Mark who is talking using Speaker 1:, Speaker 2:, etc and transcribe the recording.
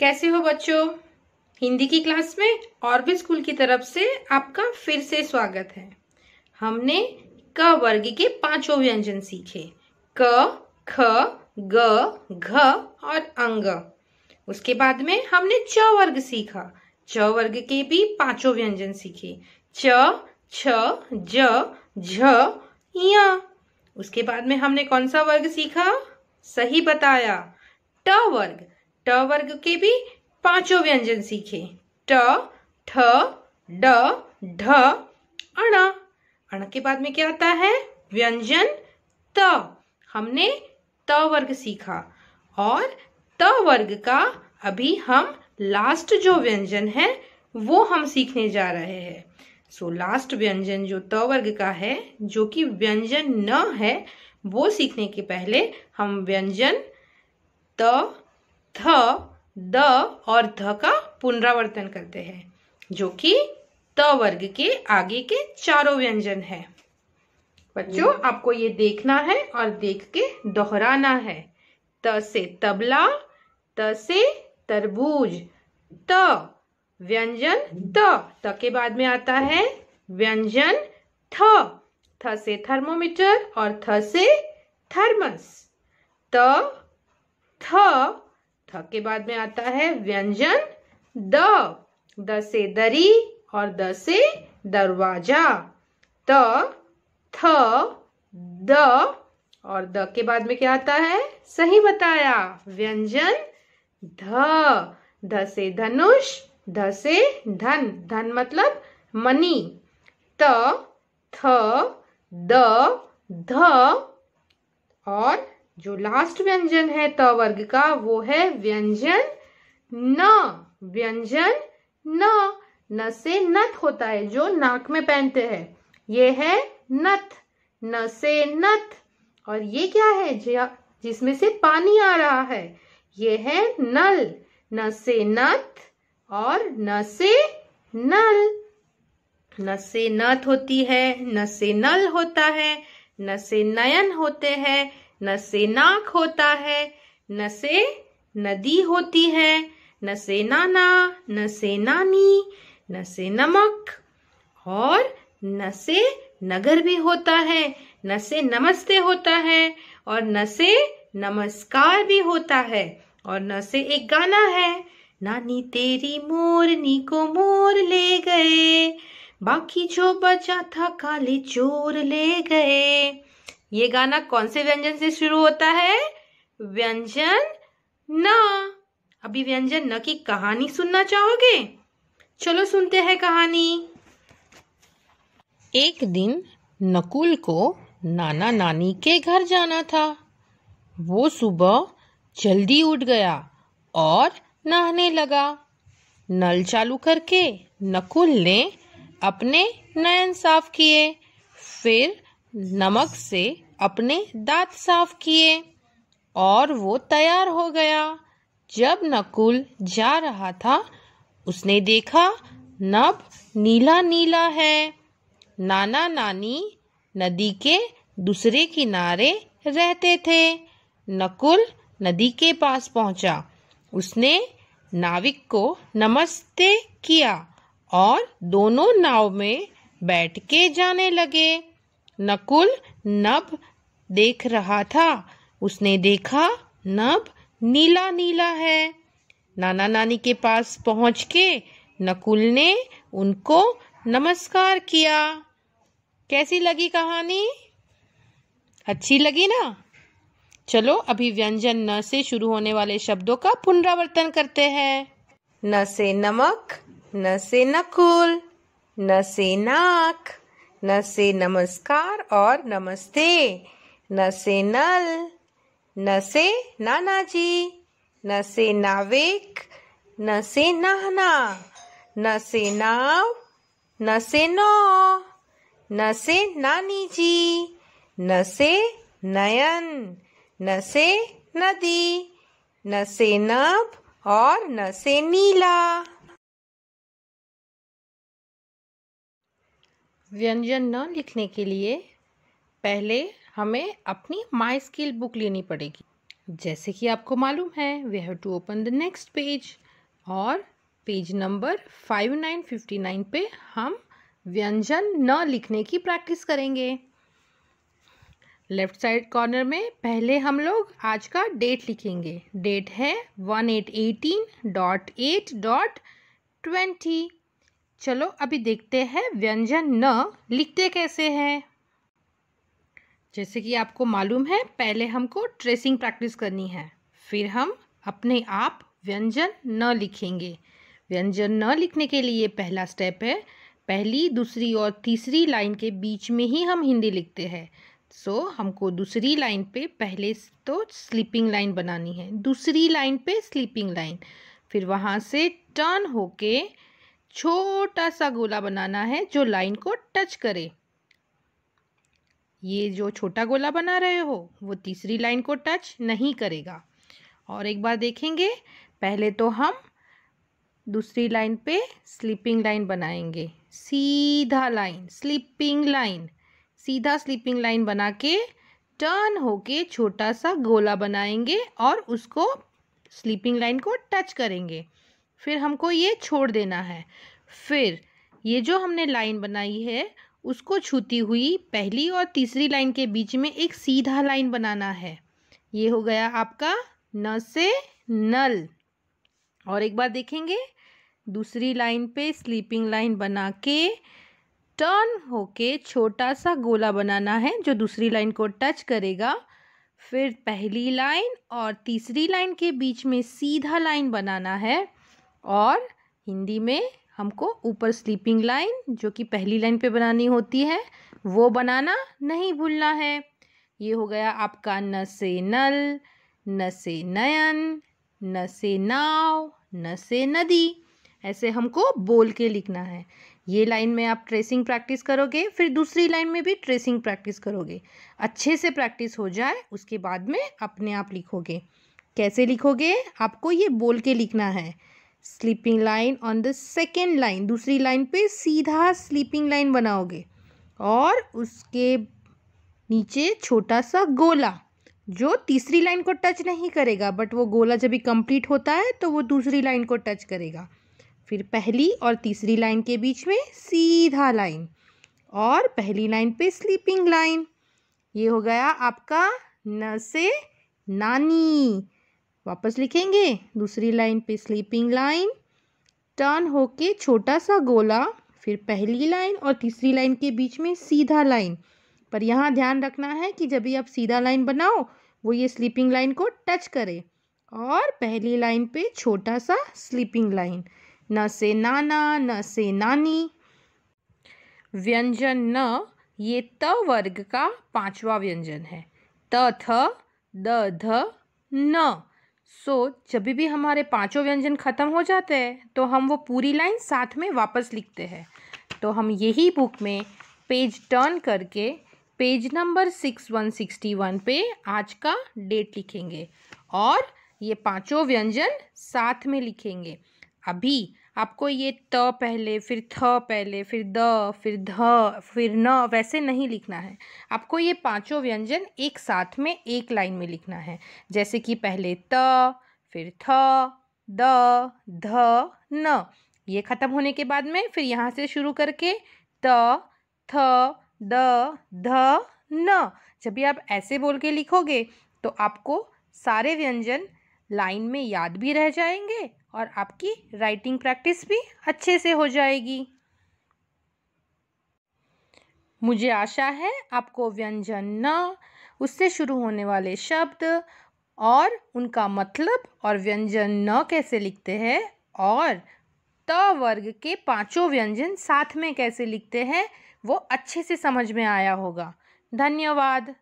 Speaker 1: कैसे हो बच्चों हिंदी की क्लास में और भी स्कूल की तरफ से आपका फिर से स्वागत है हमने क वर्ग के पांचों व्यंजन सीखे क ख ग घ और अंग उसके बाद में हमने च वर्ग सीखा च वर्ग के भी पांचों व्यंजन सीखे च छ ज झ उसके बाद में हमने कौन सा वर्ग सीखा सही बताया ट वर्ग ट वर्ग के भी पांचों व्यंजन सीखे ट ठ ड ढ अण अण के बाद में क्या आता है व्यंजन त हमने त वर्ग सीखा और त वर्ग का अभी हम लास्ट जो व्यंजन है वो हम सीखने जा रहे हैं सो लास्ट व्यंजन जो त वर्ग का है जो कि व्यंजन न है वो सीखने के पहले हम व्यंजन त थ द और ध का पुनरावर्तन करते हैं जो कि त वर्ग के आगे के चारों व्यंजन है बच्चों हम्म। आपको ये देखना है और देख के दोहराना है त से तबला त से तरबूज त व्यंजन त त के बाद में आता है व्यंजन थ थ से थर्मोमीटर और थ से थर्मस त थ के बाद में आता है व्यंजन द द से दरी और द से दरवाजा त थ द और द के बाद में क्या आता है सही बताया व्यंजन ध द से धनुष ध से धन धन मतलब मनी त थ द ध और जो लास्ट व्यंजन है त वर्ग का वो है व्यंजन न व्यंजन न न से नथ होता है जो नाक में पहनते हैं ये है नथ न से नथ और ये क्या है जिसमें से पानी आ रहा है ये है नल न से नथ और न से नल न से नथ होती है न से नल होता है न से नयन होते हैं न से नाक होता है न से नदी होती है न से नाना न से नानी न से नमक और न से नगर भी होता है न से नमस्ते होता है और न से नमस्कार भी होता है और न से एक गाना है नानी तेरी मोरनी को मोर ले गए बाकी जो बचा था काले चोर ले गए ये गाना कौन से व्यंजन से शुरू होता है व्यंजन न अभी व्यंजन न की कहानी सुनना चाहोगे चलो सुनते हैं कहानी एक दिन नकुल को नाना नानी के घर जाना था वो सुबह जल्दी उठ गया और नहाने लगा नल चालू करके नकुल ने अपने नयन साफ किए फिर नमक से अपने दांत साफ किए और वो तैयार हो गया जब नकुल जा रहा था उसने देखा नब नीला नीला है नाना नानी नदी के दूसरे किनारे रहते थे नकुल नदी के पास पहुंचा उसने नाविक को नमस्ते किया और दोनों नाव में बैठ के जाने लगे नकुल नभ देख रहा था उसने देखा नब नीला नीला है नाना नानी के पास पहुंच के नकुल ने उनको नमस्कार किया कैसी लगी कहानी अच्छी लगी ना चलो अभी व्यंजन न से शुरू होने वाले शब्दों का पुनरावर्तन करते हैं न से नमक न से नकुल न से नाक न से नमस्कार और नमस्ते न से नल न से नाना जी न से नाविक न से नहना न से नाव न से नौ न से नानी जी न से नयन न से नदी न से नभ और न से नीला व्यंजन न लिखने के लिए पहले हमें अपनी माई स्किल बुक लेनी पड़ेगी जैसे कि आपको मालूम है we have to open the next page और page number five nine fifty nine पे हम व्यंजन न लिखने की प्रैक्टिस करेंगे लेफ्ट साइड कॉर्नर में पहले हम लोग आज का डेट लिखेंगे डेट है one eight eighteen dot eight dot twenty चलो अभी देखते हैं व्यंजन न लिखते कैसे हैं जैसे कि आपको मालूम है पहले हमको ट्रेसिंग प्रैक्टिस करनी है फिर हम अपने आप व्यंजन न लिखेंगे व्यंजन न लिखने के लिए पहला स्टेप है पहली दूसरी और तीसरी लाइन के बीच में ही हम हिंदी लिखते हैं सो so, हमको दूसरी लाइन पे पहले तो स्लीपिंग लाइन बनानी है दूसरी लाइन पे स्लीपिंग लाइन फिर वहाँ से टर्न होके छोटा सा गोला बनाना है जो लाइन को टच करे ये जो छोटा गोला बना रहे हो वो तीसरी लाइन को टच नहीं करेगा और एक बार देखेंगे पहले तो हम दूसरी लाइन पे स्लीपिंग लाइन बनाएंगे सीधा लाइन स्लीपिंग लाइन सीधा स्लीपिंग लाइन बना के टर्न होके छोटा सा गोला बनाएंगे और उसको स्लीपिंग लाइन को टच करेंगे फिर हमको ये छोड़ देना है फिर ये जो हमने लाइन बनाई है उसको छूती हुई पहली और तीसरी लाइन के बीच में एक सीधा लाइन बनाना है ये हो गया आपका न से नल और एक बार देखेंगे दूसरी लाइन पे स्लीपिंग लाइन बना के टर्न होके छोटा सा गोला बनाना है जो दूसरी लाइन को टच करेगा फिर पहली लाइन और तीसरी लाइन के बीच में सीधा लाइन बनाना है और हिंदी में हमको ऊपर स्लीपिंग लाइन जो कि पहली लाइन पे बनानी होती है वो बनाना नहीं भूलना है ये हो गया आपका न से नल न से नयन न से नाव न से नदी ऐसे हमको बोल के लिखना है ये लाइन में आप ट्रेसिंग प्रैक्टिस करोगे फिर दूसरी लाइन में भी ट्रेसिंग प्रैक्टिस करोगे अच्छे से प्रैक्टिस हो जाए उसके बाद में अपने आप लिखोगे कैसे लिखोगे आपको ये बोल के लिखना है sleeping line on the second line दूसरी लाइन पे सीधा स्लीपिंग लाइन बनाओगे और उसके नीचे छोटा सा गोला जो तीसरी लाइन को टच नहीं करेगा बट वो गोला जब भी कंप्लीट होता है तो वो दूसरी लाइन को टच करेगा फिर पहली और तीसरी लाइन के बीच में सीधा लाइन और पहली लाइन पे स्लीपिंग लाइन ये हो गया आपका न से नानी वापस लिखेंगे दूसरी लाइन पे स्लीपिंग लाइन टर्न होके छोटा सा गोला फिर पहली लाइन और तीसरी लाइन के बीच में सीधा लाइन पर यहाँ ध्यान रखना है कि जब भी आप सीधा लाइन बनाओ वो ये स्लीपिंग लाइन को टच करे और पहली लाइन पे छोटा सा स्लीपिंग लाइन न से नाना न से नानी व्यंजन न ये त वर्ग का पांचवा व्यंजन है त थ द ध न सो so, जब भी हमारे पांचों व्यंजन खत्म हो जाते हैं तो हम वो पूरी लाइन साथ में वापस लिखते हैं तो हम यही बुक में पेज टर्न करके page number six one sixty one पे आज का डेट लिखेंगे और ये पांचों व्यंजन साथ में लिखेंगे अभी आपको ये त पहले फिर थ पहले फिर द फिर ध फिर न वैसे नहीं लिखना है आपको ये पांचों व्यंजन एक साथ में एक लाइन में लिखना है जैसे कि पहले त फिर थ द ध न ये ख़त्म होने के बाद में फिर यहाँ से शुरू करके त थ द ध न जब भी आप ऐसे बोल के लिखोगे तो आपको सारे व्यंजन लाइन में याद भी रह जाएंगे और आपकी राइटिंग प्रैक्टिस भी अच्छे से हो जाएगी मुझे आशा है आपको व्यंजन न उससे शुरू होने वाले शब्द और उनका मतलब और व्यंजन न कैसे लिखते हैं और त वर्ग के पांचों व्यंजन साथ में कैसे लिखते हैं वो अच्छे से समझ में आया होगा धन्यवाद